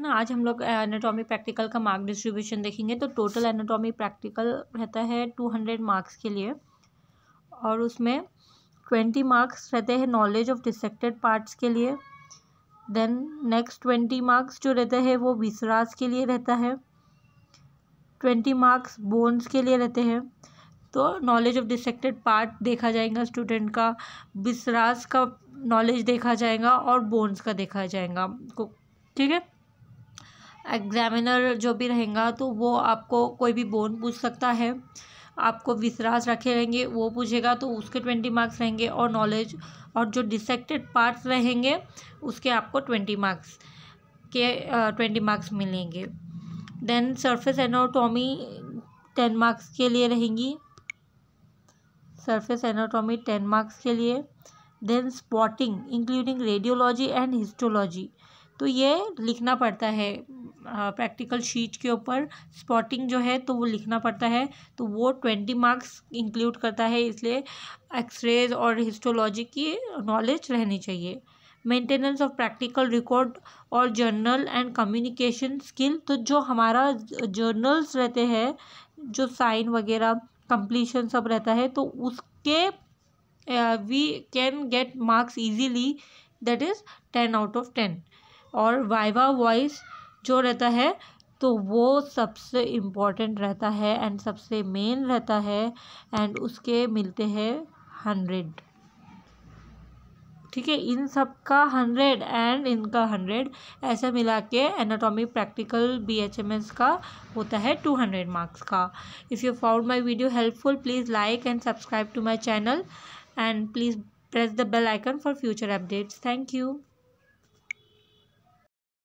है ना आज हम लोग एनाटॉमी प्रैक्टिकल का मार्क डिस्ट्रीब्यूशन देखेंगे तो टोटल एनाटॉमी प्रैक्टिकल रहता है टू हंड्रेड मार्क्स के लिए और उसमें ट्वेंटी मार्क्स रहते हैं नॉलेज ऑफ डिसेक्टेड पार्ट्स के लिए देन नेक्स्ट ट्वेंटी मार्क्स जो रहते हैं वो विसरास के लिए रहता है ट्वेंटी मार्क्स बोन्स के लिए रहते हैं तो नॉलेज ऑफ डिसेक्टेड पार्ट देखा जाएगा स्टूडेंट का विसरास का नॉलेज देखा जाएगा और बोन्स का देखा जाएगा ठीक है एग्जामिनर जो भी रहेगा तो वो आपको कोई भी बोन पूछ सकता है आपको विश्वास रखे रहेंगे वो पूछेगा तो उसके ट्वेंटी मार्क्स रहेंगे और नॉलेज और जो डिसेक्टेड पार्ट्स रहेंगे उसके आपको ट्वेंटी मार्क्स के ट्वेंटी मार्क्स मिलेंगे then surface anatomy ten marks के लिए रहेंगी सरफेस एनाटॉमी टेन मार्क्स के लिए then spotting including radiology and histology तो ये लिखना पड़ता है प्रैक्टिकल शीट के ऊपर स्पॉटिंग जो है तो वो लिखना पड़ता है तो वो ट्वेंटी मार्क्स इंक्लूड करता है इसलिए एक्सरेज और हिस्टोलॉजी की नॉलेज रहनी चाहिए मेंटेनेंस ऑफ प्रैक्टिकल रिकॉर्ड और जर्नल एंड कम्युनिकेशन स्किल तो जो हमारा जर्नल्स रहते हैं जो साइन वगैरह कंप्लीशन सब रहता है तो उसके we can get marks easily that is ten out of ten और वाइवा वॉइस जो रहता है तो वो सबसे इम्पोर्टेंट रहता है एंड सबसे मेन रहता है एंड उसके मिलते हैं हंड्रेड ठीक है इन सब का हंड्रेड एंड इनका हंड्रेड ऐसे मिला के anatomy practical B H M S का होता है टू हंड्रेड मार्क्स का if you found my video helpful please like and subscribe to my channel and please press the bell icon for future updates thank you